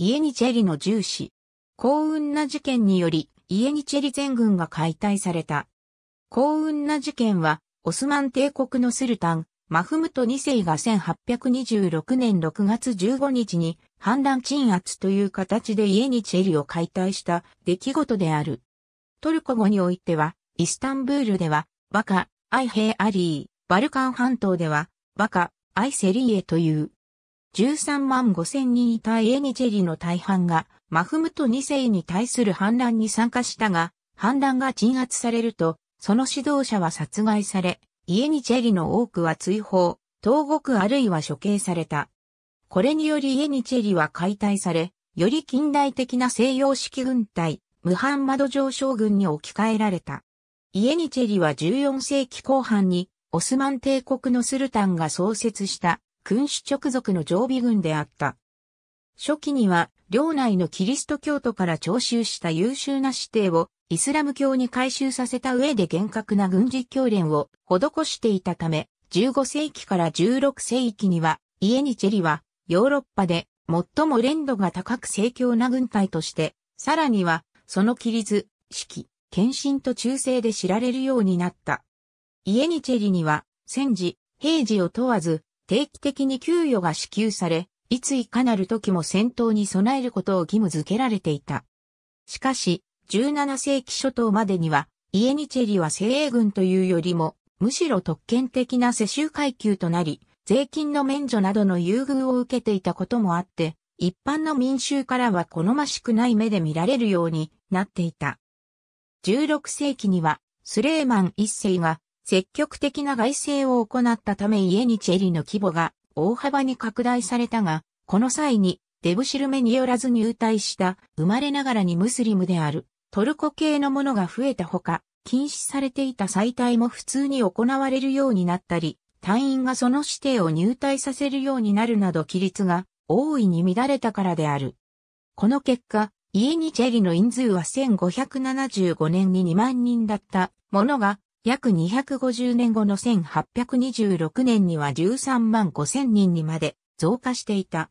イエニチェリの重視。幸運な事件により、イエニチェリ全軍が解体された。幸運な事件は、オスマン帝国のスルタン、マフムト2世が1826年6月15日に反乱鎮圧という形でイエニチェリを解体した出来事である。トルコ語においては、イスタンブールでは、バカ、アイヘイアリー、バルカン半島では、バカ、アイセリエという13万5千人いたエニチェリの大半が、マフムト2世に対する反乱に参加したが、反乱が鎮圧されると、その指導者は殺害され、イエニチェリの多くは追放、投獄あるいは処刑された。これによりイエニチェリは解体され、より近代的な西洋式軍隊、ムハンマド上将軍に置き換えられた。イエニチェリは14世紀後半に、オスマン帝国のスルタンが創設した君主直属の常備軍であった。初期には、領内のキリスト教徒から徴収した優秀な指定をイスラム教に改修させた上で厳格な軍事教練を施していたため、15世紀から16世紀には、イエニチェリはヨーロッパで最も連度が高く盛況な軍隊として、さらには、その規律、式、献身と忠誠で知られるようになった。イエニチェリには、戦時、平時を問わず、定期的に給与が支給され、いついかなる時も戦闘に備えることを義務付けられていた。しかし、17世紀初頭までには、イエニチェリは精鋭軍というよりも、むしろ特権的な世襲階級となり、税金の免除などの優遇を受けていたこともあって、一般の民衆からは好ましくない目で見られるようになっていた。16世紀には、スレーマン一世が積極的な外政を行ったため家にチェリの規模が大幅に拡大されたが、この際にデブシルメによらず入隊した生まれながらにムスリムであるトルコ系のものが増えたほか、禁止されていた再退も普通に行われるようになったり、隊員がその指定を入隊させるようになるなど規律が大いに乱れたからである。この結果、家にチェリの人数は1575年に2万人だったものが約250年後の1826年には13万5 0人にまで増加していた。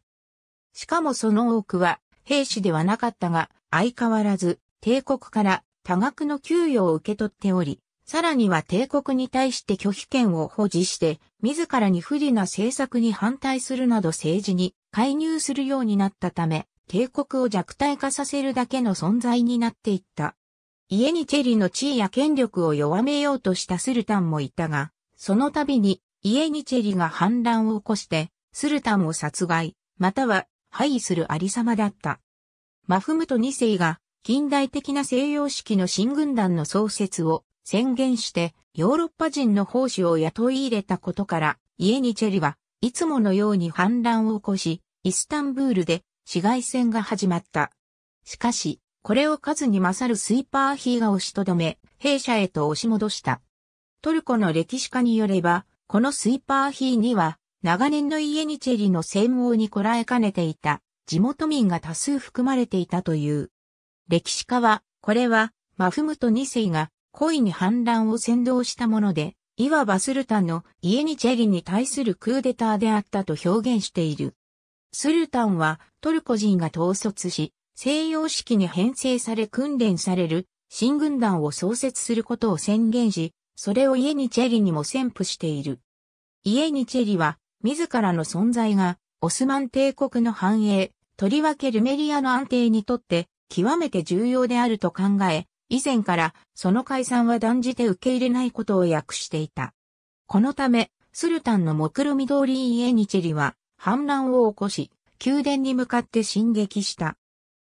しかもその多くは兵士ではなかったが、相変わらず帝国から多額の給与を受け取っており、さらには帝国に対して拒否権を保持して、自らに不利な政策に反対するなど政治に介入するようになったため、帝国を弱体化させるだけの存在になっていった。家にチェリの地位や権力を弱めようとしたスルタンもいたが、その度に家にチェリが反乱を起こして、スルタンを殺害、または廃位するありさまだった。マフムト2世が近代的な西洋式の新軍団の創設を宣言してヨーロッパ人の奉仕を雇い入れたことから、家にチェリはいつものように反乱を起こし、イスタンブールで市街戦が始まった。しかし、これを数に勝るスイパーヒーが押しとどめ、弊社へと押し戻した。トルコの歴史家によれば、このスイパーヒーには、長年のイエニチェリの専王にこらえかねていた、地元民が多数含まれていたという。歴史家は、これは、マフムト2世が、故意に反乱を先導したもので、いわばスルタンのイエニチェリに対するクーデターであったと表現している。スルタンはトルコ人が統率し、西洋式に編成され訓練される新軍団を創設することを宣言し、それをイエニチェリにも宣布している。イエニチェリは、自らの存在が、オスマン帝国の繁栄、とりわけルメリアの安定にとって、極めて重要であると考え、以前からその解散は断じて受け入れないことを訳していた。このため、スルタンの目論見通りイエニチェリは反乱を起こし、宮殿に向かって進撃した。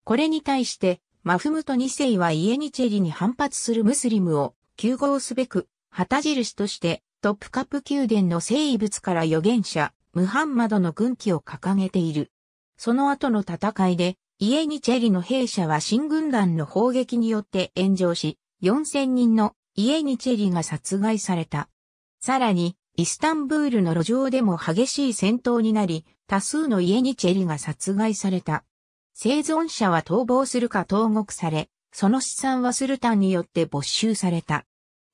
これに対して、マフムト2世はイエニチェリに反発するムスリムを救合すべく、旗印として、トップカップ宮殿の聖遺物から預言者、ムハンマドの軍旗を掲げている。その後の戦いで、イエニチェリの兵舎は新軍団の砲撃によって炎上し、4000人のイエニチェリが殺害された。さらに、イスタンブールの路上でも激しい戦闘になり、多数のイエニチェリが殺害された。生存者は逃亡するか投獄され、その資産はスルタンによって没収された。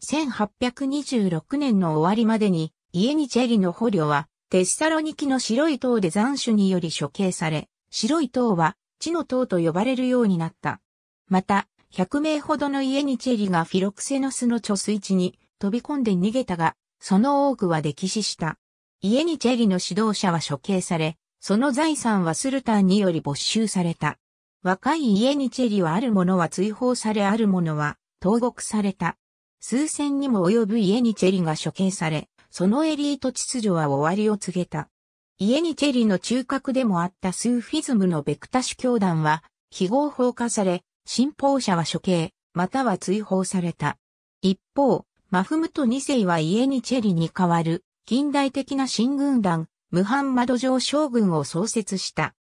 1826年の終わりまでに、イエニチェリの捕虜は、テッサロニキの白い塔で残首により処刑され、白い塔は、地の塔と呼ばれるようになった。また、100名ほどのイエニチェリがフィロクセノスの貯水池に飛び込んで逃げたが、その多くは溺死した。イエニチェリの指導者は処刑され、その財産はスルタンにより没収された。若い家にチェリはある者は追放されある者は投獄された。数千にも及ぶ家にチェリが処刑され、そのエリート秩序は終わりを告げた。家にチェリの中核でもあったスーフィズムのベクタシュ教団は、非合法化され、信奉者は処刑、または追放された。一方、マフムト2世は家にチェリに代わる、近代的な新軍団、ムハンマド城将軍を創設した。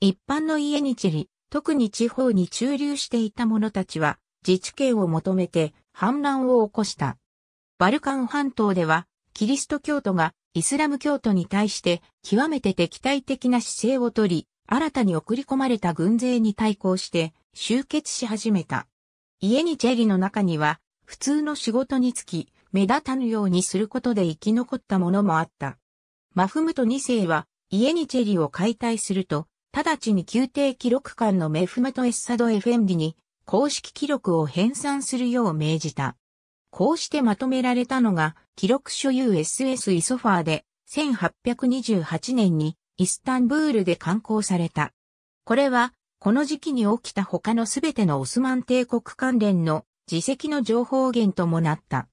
一般の家に散り、特に地方に駐留していた者たちは、自治権を求めて反乱を起こした。バルカン半島では、キリスト教徒がイスラム教徒に対して極めて敵対的な姿勢をとり、新たに送り込まれた軍勢に対抗して集結し始めた。家にチェリの中には、普通の仕事につき、目立たぬようにすることで生き残った者もあった。マフムト2世は、イエニチェリを解体すると、直ちに宮廷記録館のメフムトエッサドエフェンディに、公式記録を編纂するよう命じた。こうしてまとめられたのが、記録所有 SS イソファーで、1828年にイスタンブールで刊行された。これは、この時期に起きた他のすべてのオスマン帝国関連の自責の情報源ともなった。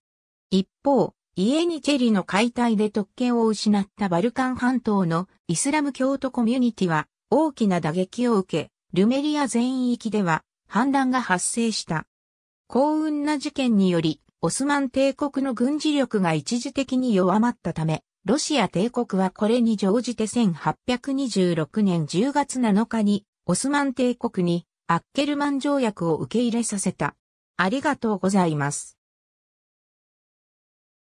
一方、イエニチェリの解体で特権を失ったバルカン半島のイスラム教徒コミュニティは大きな打撃を受け、ルメリア全域では反乱が発生した。幸運な事件により、オスマン帝国の軍事力が一時的に弱まったため、ロシア帝国はこれに乗じて1826年10月7日に、オスマン帝国にアッケルマン条約を受け入れさせた。ありがとうございます。